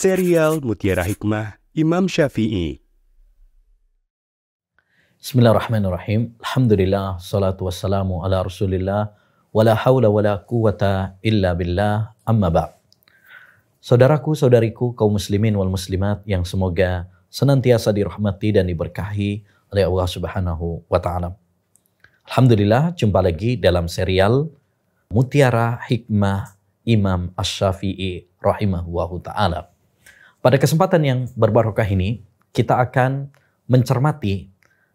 Serial Mutiara Hikmah Imam Syafi'i Bismillahirrahmanirrahim Alhamdulillah Salatu wassalamu ala rasulillah Wala hawla wala quwata illa billah amma ba' Saudaraku, saudariku, kaum muslimin wal muslimat yang semoga senantiasa dirahmati dan diberkahi oleh Allah Subhanahu wa taala. Alhamdulillah, jumpa lagi dalam serial Mutiara Hikmah Imam ash shafii rahimahullahu ta'ala. Pada kesempatan yang berbarokah ini, kita akan mencermati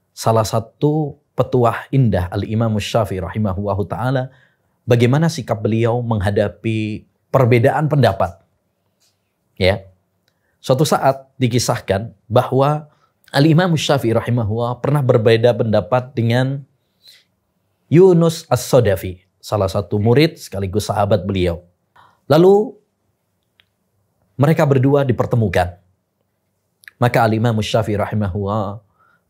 salah satu petuah indah Al-Imam Syafi'i rahimahullahu taala bagaimana sikap beliau menghadapi perbedaan pendapat. Ya. Suatu saat dikisahkan bahwa Al-Imam Syafi'i rahimahullah pernah berbeda pendapat dengan Yunus as sodafi salah satu murid sekaligus sahabat beliau. Lalu mereka berdua dipertemukan. Maka alimah imam rahimahullah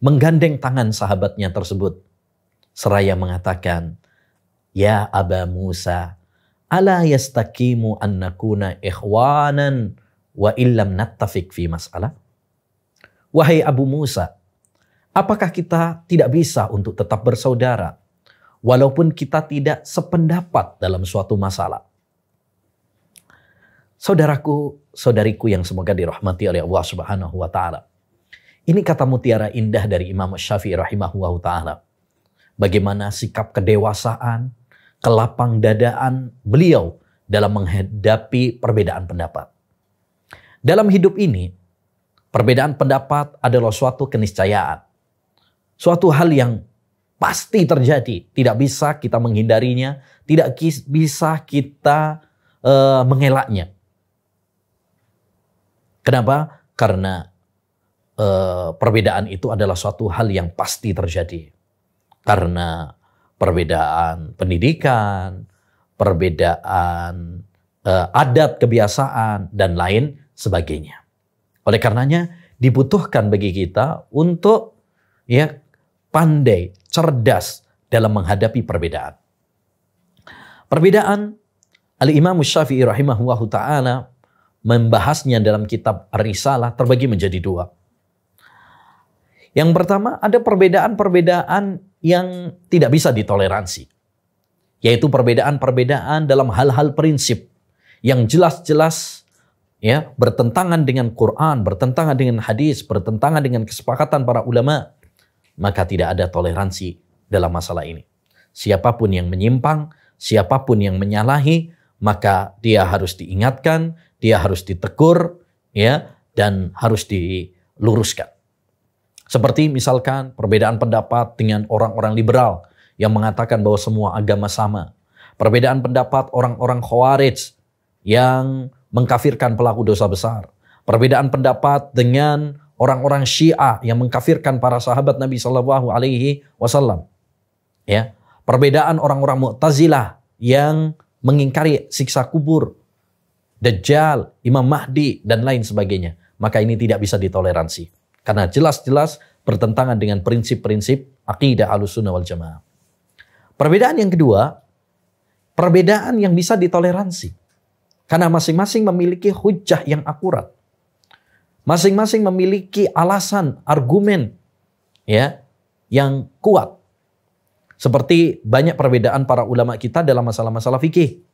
menggandeng tangan sahabatnya tersebut. Seraya mengatakan, Ya Aba Musa, ala yastakimu annakuna ikhwanan wa illam nattafik fi masalah? Wahai Abu Musa, apakah kita tidak bisa untuk tetap bersaudara walaupun kita tidak sependapat dalam suatu masalah? Saudaraku, saudariku yang semoga dirahmati oleh Allah Subhanahu wa taala. Ini kata mutiara indah dari Imam Syafi'i rahimahullahu taala. Bagaimana sikap kedewasaan, kelapang dadaan beliau dalam menghadapi perbedaan pendapat. Dalam hidup ini, perbedaan pendapat adalah suatu keniscayaan. Suatu hal yang pasti terjadi, tidak bisa kita menghindarinya, tidak bisa kita uh, mengelaknya. Kenapa? Karena uh, perbedaan itu adalah suatu hal yang pasti terjadi. Karena perbedaan pendidikan, perbedaan uh, eh, adat, kebiasaan, dan lain sebagainya. Oleh karenanya dibutuhkan bagi kita untuk ya pandai, cerdas dalam menghadapi perbedaan. Perbedaan Al-Imam Syafi'i rahimahullahu taala membahasnya dalam kitab Risalah terbagi menjadi dua. Yang pertama, ada perbedaan-perbedaan yang tidak bisa ditoleransi, yaitu perbedaan-perbedaan dalam hal-hal prinsip yang jelas-jelas ya bertentangan dengan Quran, bertentangan dengan hadis, bertentangan dengan kesepakatan para ulama, maka tidak ada toleransi dalam masalah ini. Siapapun yang menyimpang, siapapun yang menyalahi, maka dia harus diingatkan, dia harus ditegur ya dan harus diluruskan. Seperti misalkan perbedaan pendapat dengan orang-orang liberal yang mengatakan bahwa semua agama sama. Perbedaan pendapat orang-orang Khawarij yang mengkafirkan pelaku dosa besar. Perbedaan pendapat dengan orang-orang Syiah yang mengkafirkan para sahabat Nabi Shallallahu alaihi wasallam. Ya, perbedaan orang-orang Mu'tazilah yang mengingkari siksa kubur Dajjal, Imam Mahdi, dan lain sebagainya. Maka ini tidak bisa ditoleransi. Karena jelas-jelas bertentangan dengan prinsip-prinsip akidah alusunnah wal jamaah. Perbedaan yang kedua, perbedaan yang bisa ditoleransi. Karena masing-masing memiliki hujah yang akurat. Masing-masing memiliki alasan, argumen ya yang kuat. Seperti banyak perbedaan para ulama kita dalam masalah-masalah fikih.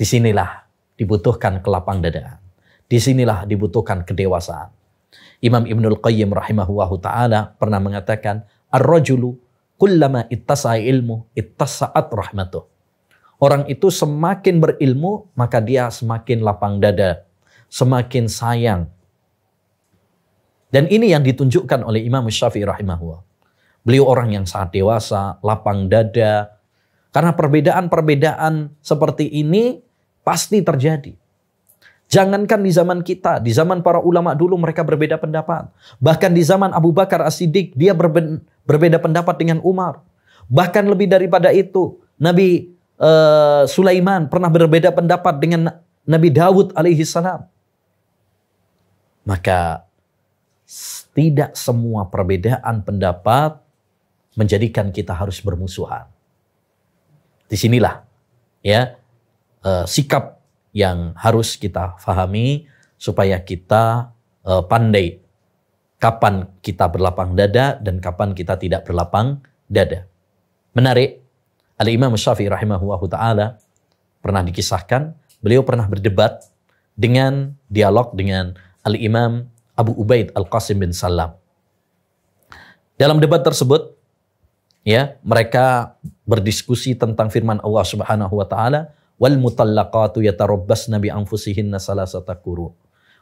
Disinilah dibutuhkan kelapang dadaan. Disinilah dibutuhkan kedewasaan. Imam Ibnul Qayyim rahimahullahu taala pernah mengatakan, "Ar-rajulu kullama ittasa'a ilmu ittasa'at rahmatuh." Orang itu semakin berilmu, maka dia semakin lapang dada, semakin sayang. Dan ini yang ditunjukkan oleh Imam Syafi'i rahimahullah. Beliau orang yang sangat dewasa, lapang dada. Karena perbedaan-perbedaan seperti ini Pasti terjadi. Jangankan di zaman kita, di zaman para ulama dulu mereka berbeda pendapat. Bahkan di zaman Abu Bakar As-Siddiq, dia berben, berbeda pendapat dengan Umar. Bahkan lebih daripada itu, Nabi uh, Sulaiman pernah berbeda pendapat dengan Nabi Dawud alaihi salam. Maka tidak semua perbedaan pendapat menjadikan kita harus bermusuhan. Disinilah ya uh, sikap yang harus kita fahami supaya kita uh, pandai kapan kita berlapang dada dan kapan kita tidak berlapang dada. Menarik, Al-Imam Syafi'i rahimahullah taala pernah dikisahkan beliau pernah berdebat dengan dialog dengan Al-Imam Abu Ubaid Al-Qasim bin Salam. Dalam debat tersebut, ya, mereka berdiskusi tentang firman Allah Subhanahu wa taala, wal mutallaqatu yatarabbasna bi anfusihinna salasata quru.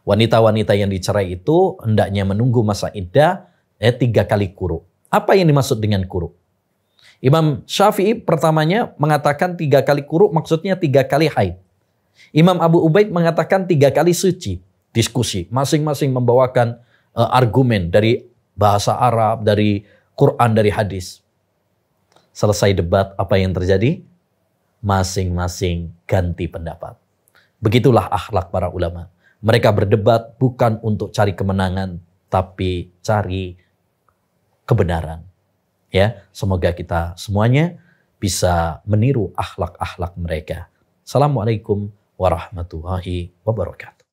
Wanita-wanita yang dicerai itu hendaknya menunggu masa iddah eh, tiga kali kuru. Apa yang dimaksud dengan kuru? Imam Syafi'i pertamanya mengatakan tiga kali kuru maksudnya tiga kali haid. Imam Abu Ubaid mengatakan tiga kali suci. Diskusi, masing-masing membawakan uh, argumen dari bahasa Arab, dari Quran, dari hadis. Selesai debat, apa yang terjadi? masing-masing ganti pendapat. Begitulah akhlak para ulama. Mereka berdebat bukan untuk cari kemenangan, tapi cari kebenaran. Ya, semoga kita semuanya bisa meniru akhlak-akhlak mereka. Assalamualaikum warahmatullahi wabarakatuh.